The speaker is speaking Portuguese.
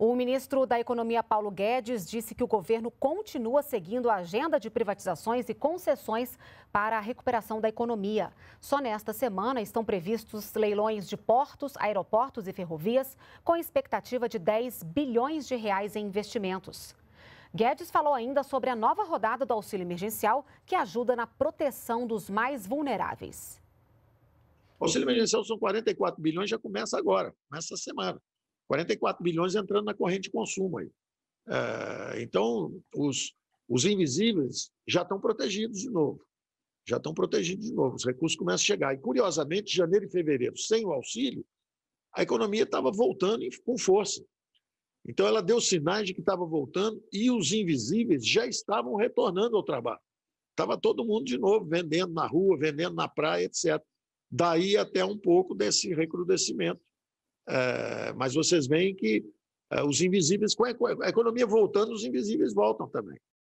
O ministro da Economia, Paulo Guedes, disse que o governo continua seguindo a agenda de privatizações e concessões para a recuperação da economia. Só nesta semana estão previstos leilões de portos, aeroportos e ferrovias, com expectativa de 10 bilhões de reais em investimentos. Guedes falou ainda sobre a nova rodada do auxílio emergencial, que ajuda na proteção dos mais vulneráveis. O auxílio emergencial são 44 bilhões, já começa agora, nessa semana. 44 bilhões entrando na corrente de consumo aí. É, então, os, os invisíveis já estão protegidos de novo. Já estão protegidos de novo. Os recursos começam a chegar. E, curiosamente, janeiro e fevereiro, sem o auxílio, a economia estava voltando com força. Então, ela deu sinais de que estava voltando e os invisíveis já estavam retornando ao trabalho. Estava todo mundo de novo vendendo na rua, vendendo na praia, etc. Daí até um pouco desse recrudescimento é, é, mas vocês veem que é, os invisíveis, a, com a economia voltando, os invisíveis voltam também.